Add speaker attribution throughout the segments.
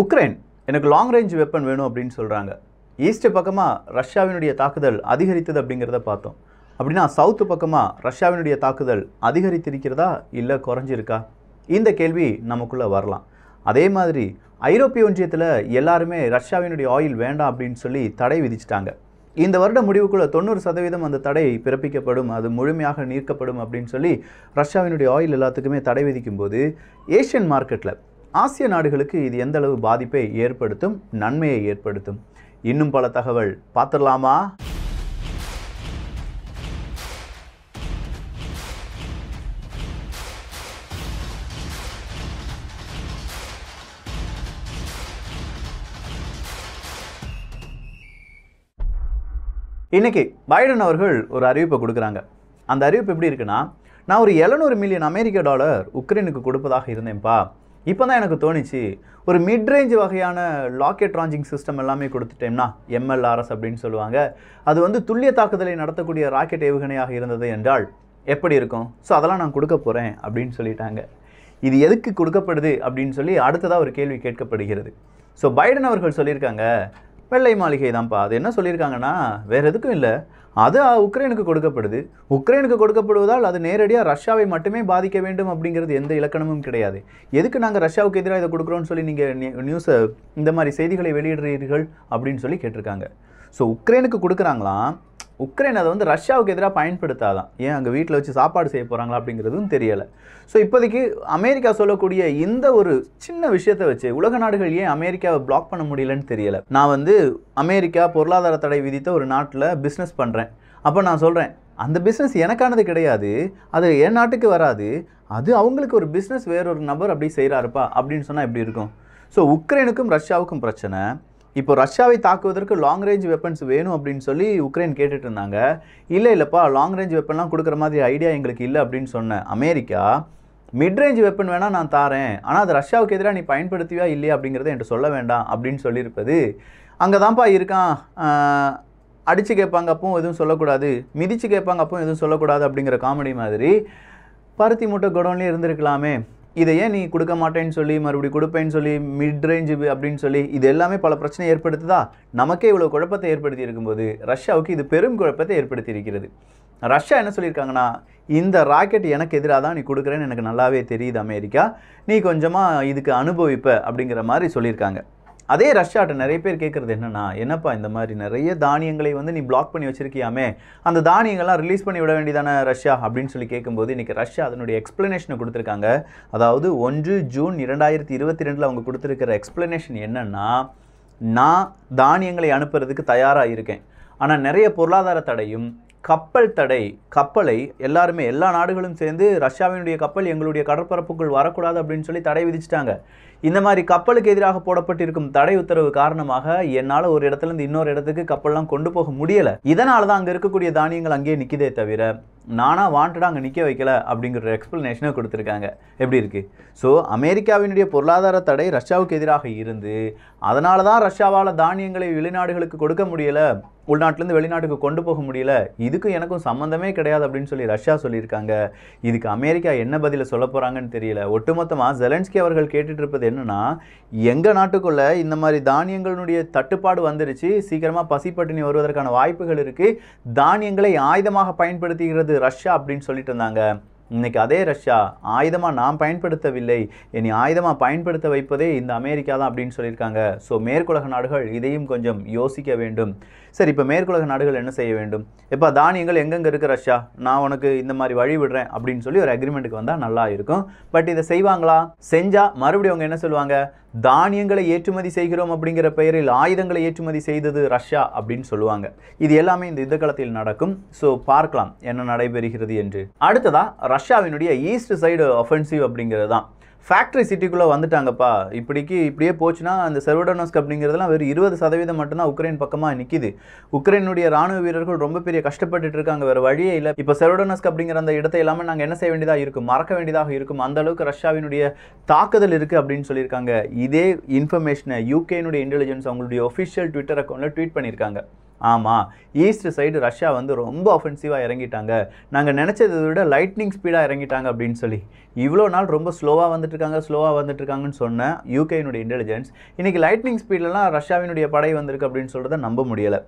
Speaker 1: Ukraine எனக்கு long range weapon வேணும் அப்படின்னு சொல்கிறாங்க ஈஸ்ட் பக்கமாக ரஷ்யாவினுடைய தாக்குதல் அதிகரித்தது அப்படிங்கிறத பார்த்தோம் அப்படின்னா சவுத்து பக்கமாக ரஷ்யாவினுடைய தாக்குதல் அதிகரித்திருக்கிறதா இல்லை குறைஞ்சிருக்கா இந்த கேள்வி நமக்குள்ளே வரலாம் அதே மாதிரி ஐரோப்பிய ஒன்றியத்தில் எல்லாருமே ரஷ்யாவினுடைய ஆயில் வேண்டாம் அப்படின்னு சொல்லி தடை விதிச்சிட்டாங்க இந்த வருட முடிவுக்குள்ளே தொண்ணூறு சதவீதம் அந்த தடை பிறப்பிக்கப்படும் அது முழுமையாக நீக்கப்படும் அப்படின்னு சொல்லி ரஷ்யாவினுடைய ஆயில் எல்லாத்துக்குமே தடை விதிக்கும்போது ஏஷியன் மார்க்கெட்டில் ஆசிய நாடுகளுக்கு இது எந்த அளவு பாதிப்பை ஏற்படுத்தும் நன்மையை ஏற்படுத்தும் இன்னும் பல தகவல் பார்த்துடலாமா இன்றைக்கி பைடன் அவர்கள் ஒரு அறிவிப்பை கொடுக்குறாங்க அந்த அறிவிப்பு எப்படி இருக்குன்னா நான் ஒரு எழுநூறு மில்லியன் அமெரிக்க டாலர் உக்ரைனுக்கு கொடுப்பதாக இருந்தேன்ப்பா இப்போ தான் எனக்கு தோணுச்சு ஒரு ரேஞ்ச் வகையான லாக்கெட் ராஞ்சிங் சிஸ்டம் எல்லாமே கொடுத்துட்டோம்னா எம்எல்ஆர்எஸ் அப்படின்னு சொல்லுவாங்க அது வந்து துல்லிய தாக்குதலை நடத்தக்கூடிய ராக்கெட் ஏவுகணையாக இருந்தது என்றால் எப்படி இருக்கும் ஸோ அதெல்லாம் நான் கொடுக்க போகிறேன் அப்படின்னு சொல்லிட்டாங்க இது எதுக்கு கொடுக்கப்படுது அப்படின்னு சொல்லி அடுத்ததாக ஒரு கேள்வி கேட்கப்படுகிறது ஸோ பைடன் அவர்கள் சொல்லியிருக்காங்க வெள்ளை மாளிகை தான்ப்பா அது என்ன சொல்லியிருக்காங்கன்னா வேறு எதுக்கும் இல்லை அது உக்ரைனுக்கு கொடுக்கப்படுது உக்ரைனுக்கு கொடுக்கப்படுவதால் அது நேரடியாக ரஷ்யாவை மட்டுமே பாதிக்க வேண்டும் அப்படிங்கிறது எந்த இலக்கணமும் கிடையாது எதுக்கு நாங்கள் ரஷ்யாவுக்கு எதிராக இதை கொடுக்குறோன்னு சொல்லி நீங்கள் நியூஸை இந்த மாதிரி செய்திகளை வெளியிடுறீர்கள் அப்படின்னு சொல்லி கேட்டிருக்காங்க ஸோ உக்ரைனுக்கு கொடுக்குறாங்களாம் உக்ரைன் அதை வந்து ரஷ்யாவுக்கு எதிராக பயன்படுத்தாதான் ஏன் அங்கே வீட்டில் வச்சு சாப்பாடு செய்ய போகிறாங்களா அப்படிங்கிறதும் தெரியலை ஸோ இப்போதைக்கு அமெரிக்கா சொல்லக்கூடிய இந்த ஒரு சின்ன விஷயத்தை வச்சு உலக நாடுகள் ஏன் அமெரிக்காவை பிளாக் பண்ண முடியலன்னு தெரியலை நான் வந்து அமெரிக்கா பொருளாதார தடை விதித்த ஒரு நாட்டில் பிஸ்னஸ் பண்ணுறேன் அப்போ நான் சொல்கிறேன் அந்த பிஸ்னஸ் எனக்கானது கிடையாது அது என் நாட்டுக்கு வராது அது அவங்களுக்கு ஒரு பிஸ்னஸ் வேறொரு நபர் அப்படி செய்கிறாருப்பா அப்படின்னு சொன்னால் எப்படி இருக்கும் ஸோ உக்ரைனுக்கும் ரஷ்யாவுக்கும் பிரச்சனை இப்போ ரஷ்யாவை தாக்குவதற்கு லாங் ரேஞ்ச் வெப்பன்ஸ் வேணும் அப்படின்னு சொல்லி உக்ரைன் கேட்டுட்டு இருந்தாங்க இல்லை இல்லைப்பா லாங் ரேஞ்ச் வெப்பன்லாம் கொடுக்குற மாதிரி ஐடியா எங்களுக்கு இல்லை அப்படின்னு சொன்னேன் அமெரிக்கா மிட்ரேஞ்ச் வெப்பன் வேணால் நான் தாரேன் ஆனால் அது ரஷ்யாவுக்கு எதிராக நீ பயன்படுத்தியா இல்லையா அப்படிங்கிறத என்கிட்ட சொல்ல வேண்டாம் அப்படின்னு சொல்லியிருப்பது அங்கே தான்ப்பா இருக்கான் அடித்து கேட்பாங்க அப்பவும் எதுவும் சொல்லக்கூடாது மிதித்து கேட்பாங்க அப்பவும் எதுவும் சொல்லக்கூடாது அப்படிங்கிற காமெடி மாதிரி பருத்தி மூட்டை குடோன்லேயே இருந்திருக்கலாமே இதை ஏன் நீ கொடுக்க மாட்டேன்னு சொல்லி மறுபடி கொடுப்பேன்னு சொல்லி மிட் ரேஞ்சு அப்படின்னு சொல்லி இது எல்லாமே பல பிரச்சனை ஏற்படுத்துதா நமக்கே இவ்வளோ குழப்பத்தை ஏற்படுத்தி இருக்கும்போது ரஷ்யாவுக்கு இது பெரும் குழப்பத்தை ஏற்படுத்தி இருக்கிறது ரஷ்யா என்ன சொல்லியிருக்காங்கன்னா இந்த ராக்கெட் எனக்கு எதிராக தான் நீ கொடுக்குறேன்னு எனக்கு நல்லாவே தெரியுது அமெரிக்கா நீ கொஞ்சமாக இதுக்கு அனுபவிப்ப அப்படிங்கிற மாதிரி சொல்லியிருக்காங்க அதே ரஷ்யாட்ட நிறைய பேர் கேட்குறது என்னென்னா என்னப்பா இந்த மாதிரி நிறைய தானியங்களை வந்து நீ பிளாக் பண்ணி வச்சிருக்கியாமே அந்த தானியங்கள்லாம் ரிலீஸ் பண்ணி விட வேண்டியதான ரஷ்யா அப்படின்னு சொல்லி கேட்கும்போது இன்றைக்கி ரஷ்யா அதனுடைய எக்ஸ்ப்ளனேஷனை கொடுத்துருக்காங்க அதாவது ஒன்று ஜூன் இரண்டாயிரத்தி இருபத்தி ரெண்டில் அவங்க கொடுத்துருக்கிற எக்ஸ்ப்ளனேஷன் என்னென்னா நான் தானியங்களை அனுப்புறதுக்கு தயாராக இருக்கேன் ஆனால் நிறைய பொருளாதார தடையும் கப்பல் தடை கப்பலை எல்லாருமே எல்லா நாடுகளும் சேர்ந்து ரஷ்யாவினுடைய கப்பல் எங்களுடைய கடற்பரப்புக்குள் வரக்கூடாது அப்படின்னு சொல்லி தடை விதிச்சிட்டாங்க இந்த மாதிரி கப்பலுக்கு எதிராக போடப்பட்டிருக்கும் தடை உத்தரவு காரணமாக என்னால் ஒரு இடத்துலேருந்து இன்னொரு இடத்துக்கு கப்பல்லாம் கொண்டு போக முடியலை இதனால தான் அங்கே இருக்கக்கூடிய தானியங்கள் அங்கேயே நிற்கிதே தவிர நானாக வாண்டடாக அங்கே நிற்க வைக்கல அப்படிங்கிற எக்ஸ்பிளனேஷனை கொடுத்துருக்காங்க எப்படி இருக்குது ஸோ அமெரிக்காவினுடைய பொருளாதார தடை ரஷ்யாவுக்கு எதிராக இருந்து அதனால தான் ரஷ்யாவால் தானியங்களை வெளிநாடுகளுக்கு கொடுக்க முடியலை உள்நாட்டிலேருந்து வெளிநாட்டுக்கு கொண்டு போக முடியல இதுக்கு எனக்கும் சம்மந்தமே கிடையாது அப்படின்னு சொல்லி ரஷ்யா சொல்லியிருக்காங்க இதுக்கு அமெரிக்கா என்ன பதிலை சொல்ல போகிறாங்கன்னு தெரியல ஒட்டுமொத்தமாக ஜெலன்ஸ்கி அவர்கள் கேட்டுட்டு இருப்பது என்னென்னா எங்கள் நாட்டுக்குள்ளே இந்த மாதிரி தானியங்களுடைய தட்டுப்பாடு வந்துருச்சு சீக்கிரமாக பசிப்பட்டினி வருவதற்கான வாய்ப்புகள் இருக்குது தானியங்களை ஆயுதமாக பயன்படுத்துகிறது அது ரஷ்யா அப்படின்னு சொல்லிட்டு இருந்தாங்க இன்றைக்கி அதே ரஷ்யா ஆயுதமாக நான் பயன்படுத்தவில்லை இனி ஆயுதமாக பயன்படுத்த வைப்பதே இந்த அமெரிக்கா தான் அப்படின்னு சொல்லியிருக்காங்க ஸோ மேற்குலக நாடுகள் இதையும் கொஞ்சம் யோசிக்க வேண்டும் சரி இப்போ மேற்குலக நாடுகள் என்ன செய்ய வேண்டும் இப்போ தானியங்கள் எங்கெங்கே இருக்குது ரஷ்யா நான் உனக்கு இந்த மாதிரி வழி விடுறேன் அப்படின்னு சொல்லி ஒரு அக்ரிமெண்ட்டுக்கு வந்தால் நல்லா இருக்கும் பட் இதை செய்வாங்களா செஞ்சால் மறுபடியும் அவங்க என்ன சொல்லுவாங்க தானியங்களை ஏற்றுமதி செய்கிறோம் அப்படிங்கிற பெயரில் ஆயுதங்களை ஏற்றுமதி செய்தது ரஷ்யா அப்படின்னு சொல்லுவாங்க இது எல்லாமே இந்த யுத்த காலத்தில் நடக்கும் ஸோ பார்க்கலாம் என்ன நடைபெறுகிறது என்று அடுத்ததாக ரஷ்யாவினுடைய ஈஸ்ட் சைடு ஒஃபென்சிவ் அப்படிங்கிறது தான் ஃபேக்ட்ரி சிட்டிக்குள்ளே வந்துட்டாங்கப்பா இப்படிக்கு இப்படியே போச்சுன்னா அந்த செர்வடோனஸ் அப்படிங்கிறதுலாம் வெறும் இருபது சதவீதம் மட்டும்தான் உக்ரைன் பக்கமாக நிற்கிது உக்ரைனுடைய ராணுவ வீரர்கள் ரொம்ப பெரிய கஷ்டப்பட்டுட்டு இருக்காங்க வேறு வழியே இல்லை இப்போ செர்வடோனஸ்க் அப்படிங்கிற அந்த இடத்த இல்லாமல் நாங்கள் என்ன செய்ய வேண்டியதாக இருக்கும் மறக்க வேண்டியதாக இருக்கும் அந்த அளவுக்கு ரஷ்யாவினுடைய தாக்குதல் இருக்குது அப்படின்னு சொல்லியிருக்காங்க இதே இன்ஃபர்மேஷனை யூகேனுடைய இன்டெலிஜென்ஸ் அவங்களுடைய ஒஃபிஷியல் ட்விட்டர் அக்கௌண்ட்டில் ட்வீட் பண்ணியிருக்காங்க ஆமாம் ஈஸ்ட் சைடு ரஷ்யா வந்து ரொம்ப அஃபென்சிவாக இறங்கிட்டாங்க நாங்கள் நினச்சதை விட லைட்னிங் ஸ்பீடாக இறங்கிட்டாங்க அப்படின்னு சொல்லி இவ்வளோ நாள் ரொம்ப ஸ்லோவாக வந்துட்டுருக்காங்க ஸ்லோவாக வந்துட்டுருக்காங்கன்னு சொன்ன யூகேனுடைய இன்டெலிஜென்ஸ் இன்றைக்கி லைட்னிங் ஸ்பீட்லலாம் ரஷ்யாவினுடைய படை வந்திருக்கு அப்படின்னு சொல்கிறத நம்ப முடியலை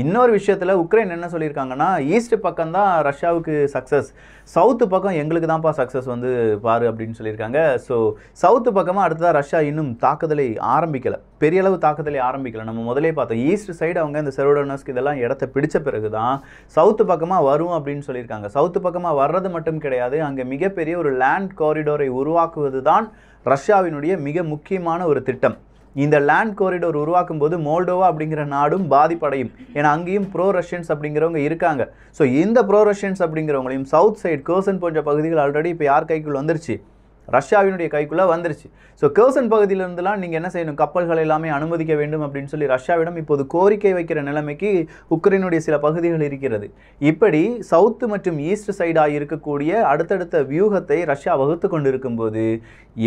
Speaker 1: இன்னொரு விஷயத்தில் உக்ரைன் என்ன சொல்லியிருக்காங்கன்னா ஈஸ்ட் பக்கம் தான் ரஷ்யாவுக்கு சக்ஸஸ் சவுத்து பக்கம் எங்களுக்கு தான்ப்பா சக்ஸஸ் வந்து பாரு அப்படின்னு சொல்லியிருக்காங்க ஸோ சவுத்து பக்கமாக அடுத்ததாக ரஷ்யா இன்னும் தாக்குதலை ஆரம்பிக்கலை பெரிய அளவு தாக்குதலை ஆரம்பிக்கலை நம்ம முதலே பார்த்தோம் ஈஸ்ட் சைடு அவங்க இந்த செரோடோனஸ்க்கு இதெல்லாம் இடத்த பிடிச்ச பிறகு தான் சவுத்து பக்கமாக வரும் அப்படின்னு சொல்லியிருக்காங்க சவுத்து பக்கமாக வர்றது மட்டும் கிடையாது அங்கே மிகப்பெரிய ஒரு லேண்ட் காரிடோரை உருவாக்குவது தான் ரஷ்யாவினுடைய மிக முக்கியமான ஒரு திட்டம் இந்த லேண்ட் கோரிடோர் உருவாக்கும் போது மோல்டோவா அப்படிங்கிற நாடும் பாதிப்படையும் ஏன்னா அங்கேயும் ப்ரோ ரஷ்யன்ஸ் அப்படிங்கிறவங்க இருக்காங்க ஸோ இந்த ப்ரோ ரஷ்யன்ஸ் அப்படிங்கிறவங்களையும் சவுத் சைடு கேர்சன் போன்ற பகுதிகள் ஆல்ரெடி இப்போ யார் கைக்குள் வந்துருச்சு ரஷ்யாவினுடைய கைக்குள்ளே வந்துருச்சு ஸோ கேர்சன் பகுதியிலிருந்துலாம் நீங்கள் என்ன செய்யணும் கப்பல்கள் எல்லாமே அனுமதிக்க வேண்டும் அப்படின்னு சொல்லி ரஷ்யாவிடம் இப்போது கோரிக்கை வைக்கிற நிலைமைக்கு உக்ரைனுடைய சில பகுதிகள் இருக்கிறது இப்படி சவுத்து மற்றும் ஈஸ்ட் சைடாக இருக்கக்கூடிய அடுத்தடுத்த வியூகத்தை ரஷ்யா வகுத்து கொண்டு இருக்கும்போது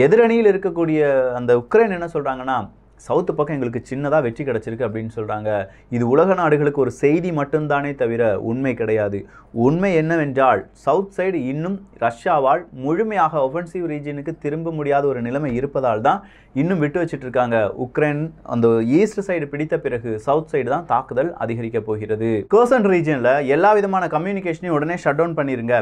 Speaker 1: எதிரணியில் இருக்கக்கூடிய அந்த உக்ரைன் என்ன சொல்கிறாங்கன்னா சவுத்து பக்கம் எங்களுக்கு சின்னதாக வெற்றி கிடச்சிருக்கு அப்படின்னு சொல்கிறாங்க இது உலக நாடுகளுக்கு ஒரு செய்தி மட்டும்தானே தவிர உண்மை கிடையாது உண்மை என்னவென்றால் சவுத் சைடு இன்னும் ரஷ்யாவால் முழுமையாக ஒஃபென்சிவ் ரீஜனுக்கு திரும்ப முடியாத ஒரு நிலைமை இருப்பதால் தான் இன்னும் விட்டு வச்சுட்டு இருக்காங்க உக்ரைன் அந்த ஈஸ்ட் சைடு பிடித்த பிறகு சவுத் சைடு தான் தாக்குதல் அதிகரிக்க போகிறது கோசன் ரீஜனில் எல்லா விதமான கம்யூனிகேஷனையும் உடனே ஷட் டவுன் பண்ணிடுங்க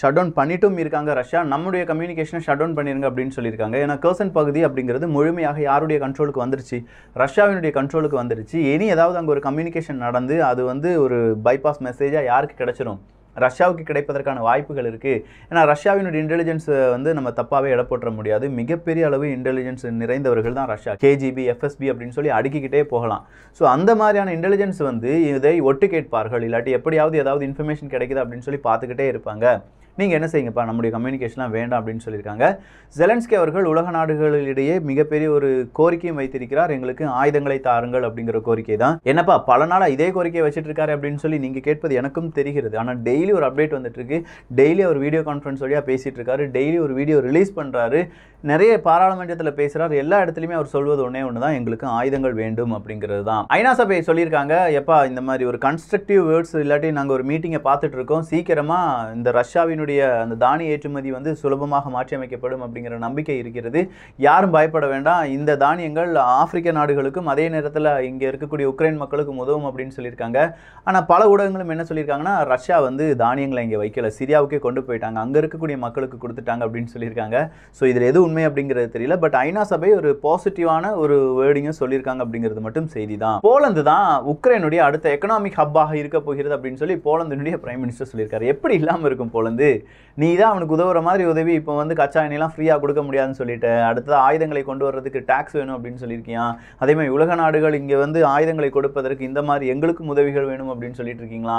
Speaker 1: ஷட் டவுன் பண்ணிட்டும் இருக்காங்க ரஷ்யா நம்முடைய கம்யூனிகேஷனை ஷட் டவுன் பண்ணிருங்க அப்படின்னு சொல்லியிருக்காங்க ஏன்னா கர்சன் பகுதி அப்படிங்கிறது முழுமையாக யாருடைய கண்ட்ரோலுக்கு வந்துருச்சு ரஷ்யாவினுடைய கண்ட்ரோலுக்கு வந்துருச்சு இனி ஏதாவது அங்கே ஒரு கம்யூனிகேஷன் நடந்து அது வந்து ஒரு பைபாஸ் மெசேஜாக யாருக்கு கிடச்சிரும் ரஷ்யாவுக்கு கிடைப்பதற்கான வாய்ப்புகள் இருக்குது ஏன்னா ரஷ்யாவினுடைய இன்டெலிஜென்ஸ் வந்து நம்ம தப்பாகவே இட முடியாது மிகப்பெரிய அளவு இன்டெலிஜென்ஸ் நிறைந்தவர்கள் தான் ரஷ்யா கேஜிபி எஃப்எஸ்பி அப்படின்னு சொல்லி அடுக்கிக்கிட்டே போகலாம் ஸோ அந்த மாதிரியான இன்டெலிஜென்ஸ் வந்து இதை ஒட்டு கேட்பார்கள் இல்லாட்டி எப்படியாவது ஏதாவது இன்ஃபர்மேஷன் கிடைக்குது அப்படின்னு சொல்லி பார்த்துக்கிட்டே இருப்பாங்க நீங்கள் என்ன செய்யுங்கப்பா நம்முடைய கம்யூனிகேஷன்லாம் வேண்டாம் அப்படின்னு சொல்லியிருக்காங்க ஜெலன்ஸ்கி அவர்கள் உலக நாடுகளிடையே மிகப்பெரிய ஒரு கோரிக்கையும் வைத்திருக்கிறார் எங்களுக்கு ஆயுதங்களை தாருங்கள் அப்படிங்கிற கோரிக்கை தான் என்னப்பா பல நாளாக இதே கோரிக்கையை வச்சுட்டு இருக்காரு அப்படின்னு சொல்லி நீங்கள் கேட்பது எனக்கும் தெரிகிறது ஆனால் டெய்லி ஒரு அப்டேட் வந்துட்டு இருக்கு டெய்லி அவர் வீடியோ கான்ஃபரன்ஸ் வழியாக பேசிகிட்டு இருக்காரு டெய்லி ஒரு வீடியோ ரிலீஸ் பண்ணுறாரு நிறைய பாராளுமன்றத்தில் பேசுகிறார் எல்லா இடத்துலையுமே அவர் சொல்வது ஒன்றே ஒன்று தான் எங்களுக்கு ஆயுதங்கள் வேண்டும் அப்படிங்கிறது தான் ஐநா சபை சொல்லியிருக்காங்க எப்பா இந்த மாதிரி ஒரு கன்ஸ்ட்ரக்டிவ் வேர்ட்ஸ் இல்லாட்டி நாங்கள் ஒரு மீட்டிங்கை பார்த்துட்டு இருக்கோம் சீக்கிரமாக இந்த ரஷ்யாவினுடைய அவர்களுடைய அந்த தானிய ஏற்றுமதி வந்து சுலபமாக மாற்றியமைக்கப்படும் அப்படிங்கிற நம்பிக்கை இருக்கிறது யாரும் பயப்பட வேண்டாம் இந்த தானியங்கள் ஆப்பிரிக்க நாடுகளுக்கும் அதே நேரத்தில் இங்கே இருக்கக்கூடிய உக்ரைன் மக்களுக்கும் உதவும் அப்படின்னு சொல்லியிருக்காங்க ஆனால் பல ஊடகங்களும் என்ன சொல்லியிருக்காங்கன்னா ரஷ்யா வந்து தானியங்களை இங்கே வைக்கல சிரியாவுக்கே கொண்டு போயிட்டாங்க அங்கே இருக்கக்கூடிய மக்களுக்கு கொடுத்துட்டாங்க அப்படின்னு சொல்லியிருக்காங்க ஸோ இதில் எது உண்மை அப்படிங்கிறது தெரியல பட் ஐநா சபை ஒரு பாசிட்டிவான ஒரு வேர்டிங்கும் சொல்லியிருக்காங்க அப்படிங்கிறது மட்டும் செய்தி தான் போலந்து தான் உக்ரைனுடைய அடுத்த எக்கனாமிக் ஹப்பாக இருக்க போகிறது அப்படின்னு சொல்லி போலந்தினுடைய பிரைம் மினிஸ்டர் சொல்லியிருக்காரு எப்படி இல்லாமல் இருக்கும் போலந்து நீ தான் அவனுக்கு உதவுற மாதிரி உதவி இப்போ வந்து கச்சா எண்ணெய்லாம் ஃப்ரீயாக கொடுக்க முடியாதுன்னு சொல்லிட்டு அடுத்தது ஆயுதங்களை கொண்டு வர்றதுக்கு டேக்ஸ் வேணும் அப்படின்னு சொல்லியிருக்கியான் அதேமாதிரி உலக நாடுகள் இங்கே வந்து ஆயுதங்களை கொடுப்பதற்கு இந்த மாதிரி எங்களுக்கும் உதவிகள் வேணும் அப்படின்னு சொல்லிட்டு இருக்கீங்களா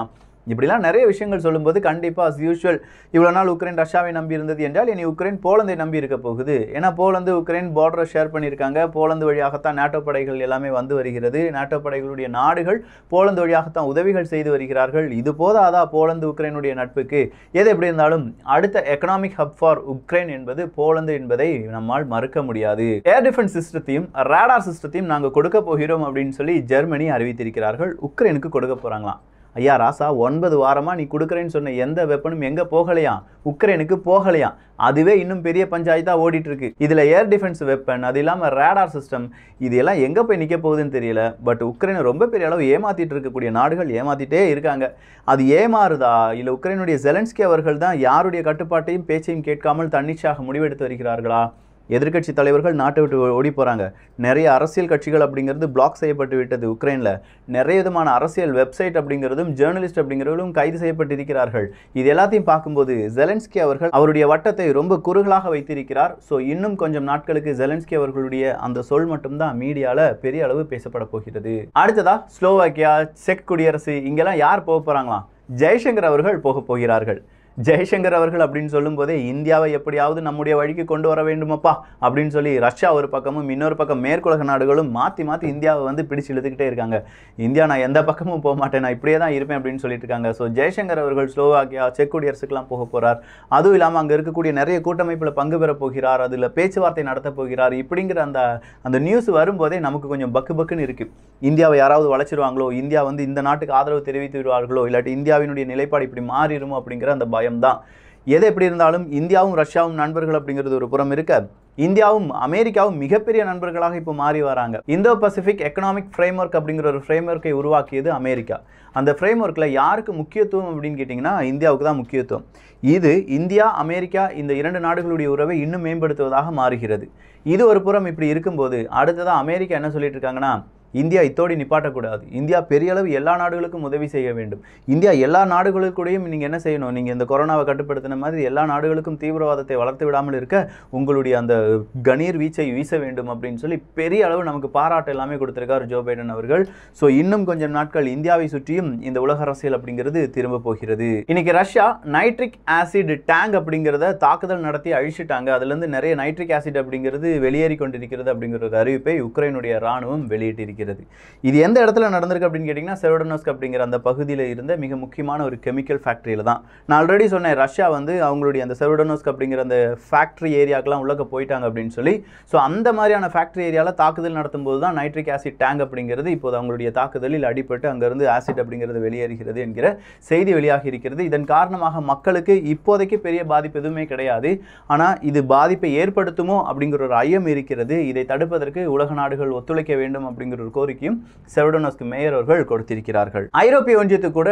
Speaker 1: இப்படிலாம் நிறைய விஷயங்கள் சொல்லும்போது கண்டிப்பாக அஸ் யூஷுவல் இவ்வளோ நாள் உக்ரைன் ரஷ்யாவை நம்பி இருந்தது என்றால் இனி உக்ரைன் போலந்தை நம்பி இருக்க போகுது ஏன்னா போலந்து உக்ரைன் பார்டரை ஷேர் பண்ணியிருக்காங்க போலந்து வழியாகத்தான் நாட்டோ படைகள் எல்லாமே வந்து வருகிறது நாட்டோ படைகளுடைய நாடுகள் போலந்து வழியாகத்தான் உதவிகள் செய்து வருகிறார்கள் இது போதாதா போலந்து உக்ரைனுடைய நட்புக்கு எது எப்படி இருந்தாலும் அடுத்த எக்கனாமிக் ஹப் ஃபார் உக்ரைன் என்பது போலந்து என்பதை நம்மால் மறுக்க முடியாது ஏர் டிஃபென்ஸ் சிஸ்டத்தையும் ரேடார் சிஸ்டத்தையும் நாங்கள் கொடுக்க போகிறோம் அப்படின்னு சொல்லி ஜெர்மனி அறிவித்திருக்கிறார்கள் உக்ரைனுக்கு கொடுக்க போகிறாங்களாம் ஐயா ராசா ஒன்பது வாரமாக நீ கொடுக்குறேன்னு சொன்ன எந்த வெப்பனும் எங்கே போகலையா உக்ரைனுக்கு போகலையா அதுவே இன்னும் பெரிய பஞ்சாயத்தாக ஓடிட்டு இருக்கு இதில் ஏர் டிஃபென்ஸ் வெப்பன் அது இல்லாமல் ரேடார் சிஸ்டம் இதெல்லாம் எங்கே போய் நிற்க போகுதுன்னு தெரியல பட் உக்ரைனை ரொம்ப பெரிய அளவு ஏமாற்றிட்டு இருக்கக்கூடிய நாடுகள் ஏமாற்றிட்டே இருக்காங்க அது ஏமாறுதா இல்லை உக்ரைனுடைய ஜெலன்ஸ்கி அவர்கள் தான் யாருடைய கட்டுப்பாட்டையும் பேச்சையும் கேட்காமல் தன்னிச்சாக முடிவெடுத்து வருகிறார்களா எதிர்கட்சி தலைவர்கள் நாட்டை விட்டு ஓடி போகிறாங்க நிறைய அரசியல் கட்சிகள் அப்படிங்கிறது பிளாக் செய்யப்பட்டு விட்டது உக்ரைனில் நிறைய விதமான அரசியல் வெப்சைட் அப்படிங்கிறதும் ஜேர்னலிஸ்ட் அப்படிங்கிறவர்களும் கைது செய்யப்பட்டிருக்கிறார்கள் இது எல்லாத்தையும் பார்க்கும்போது ஜெலன்ஸ்கி அவர்கள் அவருடைய வட்டத்தை ரொம்ப குறுகலாக வைத்திருக்கிறார் ஸோ இன்னும் கொஞ்சம் நாட்களுக்கு ஜெலன்ஸ்கி அவர்களுடைய அந்த சொல் மட்டும்தான் மீடியாவில் பெரிய அளவு பேசப்பட போகிறது அடுத்ததா ஸ்லோவாக்கியா செக் குடியரசு இங்கெல்லாம் யார் போக போகிறாங்களா ஜெய்சங்கர் அவர்கள் போக போகிறார்கள் ஜெய்சங்கர் அவர்கள் அப்படின்னு சொல்லும்போதே இந்தியாவை எப்படியாவது நம்முடைய வழிக்கு கொண்டு வர வேண்டுமப்பா அப்படின்னு சொல்லி ரஷ்யா ஒரு பக்கமும் இன்னொரு பக்கம் மேற்குலக நாடுகளும் மாற்றி மாற்றி இந்தியாவை வந்து பிடிச்சு இழுத்துக்கிட்டே இருக்காங்க இந்தியா நான் எந்த பக்கமும் போக மாட்டேன் நான் இப்படியே தான் இருப்பேன் அப்படின்னு சொல்லிட்டு இருக்காங்க ஸோ ஜெய்சங்கர் அவர்கள் ஸ்லோவாக்கியா செக் குடியரசுக்கெல்லாம் போக போகிறார் அதுவும் இல்லாமல் அங்கே இருக்கக்கூடிய நிறைய கூட்டமைப்பில் பங்கு பெற போகிறார் அதில் பேச்சுவார்த்தை நடத்தப் போகிறார் இப்படிங்கிற அந்த அந்த நியூஸ் வரும்போதே நமக்கு கொஞ்சம் பக்கு பக்குன்னு இருக்குது இந்தியாவை யாராவது வளைச்சிருவாங்களோ இந்தியா வந்து இந்த நாட்டுக்கு ஆதரவு தெரிவித்து விடுவார்களோ இல்லாட்டி இந்தியாவினுடைய நிலைப்பாடு இப்படி மாறிடுமோ அப்படிங்கிற அந்த பயம் பயம்தான் எது எப்படி இருந்தாலும் இந்தியாவும் ரஷ்யாவும் நண்பர்கள் அப்படிங்கிறது ஒரு புறம் இருக்க இந்தியாவும் அமெரிக்காவும் மிகப்பெரிய நண்பர்களாக இப்போ மாறி வராங்க Indo Pacific economic framework அப்படிங்கிற ஒரு ஃப்ரேம் ஒர்க்கை உருவாக்கியது அமெரிக்கா அந்த ஃப்ரேம் ஒர்க்கில் யாருக்கு முக்கியத்துவம் அப்படின்னு கேட்டிங்கன்னா இந்தியாவுக்கு தான் முக்கியத்துவம் இது இந்தியா அமெரிக்கா இந்த இரண்டு நாடுகளுடைய உறவை இன்னும் மேம்படுத்துவதாக மாறுகிறது இது ஒரு புறம் இப்படி இருக்கும்போது அடுத்ததாக அமெரிக்கா என்ன சொல்லிட்டு இருக்காங்கன்னா இந்தியா இத்தோடு நிப்பாட்டக்கூடாது இந்தியா பெரிய அளவு எல்லா நாடுகளுக்கும் உதவி செய்ய வேண்டும் இந்தியா எல்லா நாடுகளுக்கூடையும் நீங்கள் என்ன செய்யணும் நீங்கள் இந்த கொரோனாவை கட்டுப்படுத்தின மாதிரி எல்லா நாடுகளுக்கும் தீவிரவாதத்தை வளர்த்து விடாமல் இருக்க உங்களுடைய அந்த கணீர் வீச்சை வீச வேண்டும் அப்படின்னு சொல்லி பெரிய அளவு நமக்கு பாராட்டு எல்லாமே கொடுத்துருக்கார் ஜோ பைடன் அவர்கள் ஸோ இன்னும் கொஞ்சம் நாட்கள் இந்தியாவை சுற்றியும் இந்த உலக அரசியல் அப்படிங்கிறது திரும்ப போகிறது இன்னைக்கு ரஷ்யா நைட்ரிக் ஆசிட் டேங்க் அப்படிங்கிறத தாக்குதல் நடத்தி அழிச்சிட்டாங்க அதுலேருந்து நிறைய நைட்ரிக் ஆசிட் அப்படிங்கிறது வெளியேறி கொண்டிருக்கிறது அப்படிங்கிற ஒரு அறிவிப்பை உக்ரைனுடைய ராணுவம் வெளியிட்டிருக்கு இருக்கிறது இது எந்த இடத்துல நடந்திருக்கு அப்படின்னு கேட்டிங்கன்னா செவடனோஸ்க் அப்படிங்கிற அந்த பகுதியில் இருந்த மிக முக்கியமான ஒரு கெமிக்கல் ஃபேக்ட்ரியில் தான் நான் ஆல்ரெடி சொன்னேன் ரஷ்யா வந்து அவங்களுடைய அந்த செவடனோஸ்க் அப்படிங்கிற அந்த ஃபேக்ட்ரி ஏரியாக்கெலாம் உள்ளக்க போயிட்டாங்க அப்படின்னு சொல்லி ஸோ அந்த மாதிரியான ஃபேக்ட்ரி ஏரியாவில் தாக்குதல் நடத்தும் போது தான் நைட்ரிக் ஆசிட் டேங்க் அப்படிங்கிறது இப்போது அவங்களுடைய தாக்குதலில் அடிபட்டு அங்கேருந்து ஆசிட் அப்படிங்கிறது வெளியேறுகிறது என்கிற செய்தி வெளியாகி இருக்கிறது இதன் காரணமாக மக்களுக்கு இப்போதைக்கு பெரிய பாதிப்பு எதுவுமே கிடையாது ஆனால் இது பாதிப்பை ஏற்படுத்துமோ அப்படிங்கிற ஒரு ஐயம் இருக்கிறது இதை தடுப்பதற்கு உலக நாடுகள் ஒத்துழைக்க வேண்டும் அப்படிங்கிற அவர்கள் கோரிக்கையும் செவடோனஸ்க்கு மேயர் அவர்கள் கொடுத்திருக்கிறார்கள் ஐரோப்பிய ஒன்றியத்து கூட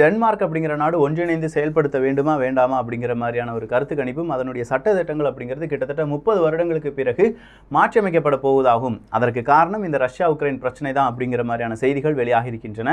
Speaker 1: டென்மார்க் அப்படிங்கிற நாடு ஒன்றிணைந்து செயல்படுத்த வேண்டுமா வேண்டாமா அப்படிங்கிற மாதிரியான ஒரு கருத்து கணிப்பும் அதனுடைய சட்ட திட்டங்கள் அப்படிங்கிறது கிட்டத்தட்ட முப்பது வருடங்களுக்கு பிறகு மாற்றியமைக்கப்பட போவதாகும் அதற்கு காரணம் இந்த ரஷ்யா உக்ரைன் பிரச்சனை தான் அப்படிங்கிற மாதிரியான செய்திகள் வெளியாக இருக்கின்றன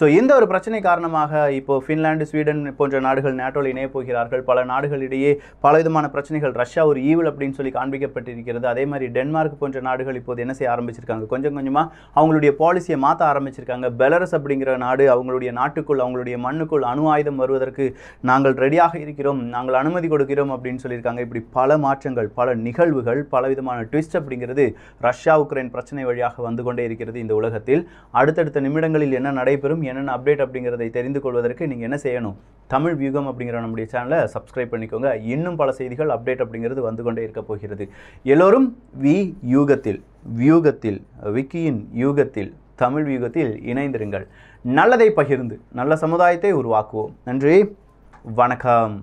Speaker 1: ஸோ இந்த ஒரு பிரச்சனை காரணமாக இப்போ ஃபின்லாந்து ஸ்வீடன் போன்ற நாடுகள் நேட்டோவில் இணைய போகிறார்கள் பல நாடுகளிடையே பல விதமான பிரச்சனைகள் ரஷ்யா ஒரு ஈவில் அப்படின்னு சொல்லி காண்பிக்கப்பட்டிருக்கிறது அதே மாதிரி டென்மார்க் போன்ற நாடுகள் இப்போது என்ன செய்ய ஆரம்பிச்சிருக்காங்க கொஞ்சம் கொஞ்சமாக அவங்களுடைய பாலிசியை மாற்ற ஆரம்பிச்சிருக்காங்க பெலரஸ் அப்படிங்கிற நாடு அவங்களுடைய நாட்டுக்குள் அவங்களுடைய மண்ணுக்குள் அணு ஆயுதம் வருவதற்கு நாங்கள் ரெடியாக இருக்கிறோம் நாங்கள் அனுமதி கொடுக்கிறோம் அப்படின்னு சொல்லியிருக்காங்க இப்படி பல மாற்றங்கள் பல நிகழ்வுகள் பலவிதமான ட்விஸ்ட் அப்படிங்கிறது ரஷ்யா உக்ரைன் பிரச்சனை வழியாக வந்து கொண்டே இருக்கிறது இந்த உலகத்தில் அடுத்தடுத்த நிமிடங்களில் என்ன நடைபெறும் என்னென்ன அப்டேட் அப்படிங்கிறதை தெரிந்து கொள்வதற்கு நீங்கள் என்ன செய்யணும் தமிழ் வியூகம் அப்படிங்கிற நம்முடைய சேனலை சப்ஸ்கிரைப் பண்ணிக்கோங்க இன்னும் பல செய்திகள் அப்டேட் அப்படிங்கிறது வந்து கொண்டே இருக்க போகிறது எல்லோரும் வி யூகத்தில் வியூகத்தில் விக்கியின் யூகத்தில் தமிழ் வியூகத்தில் இணைந்திருங்கள் நல்லதை பகிர்ந்து நல்ல சமுதாயத்தை உருவாக்குவோம் நன்றி வணக்கம்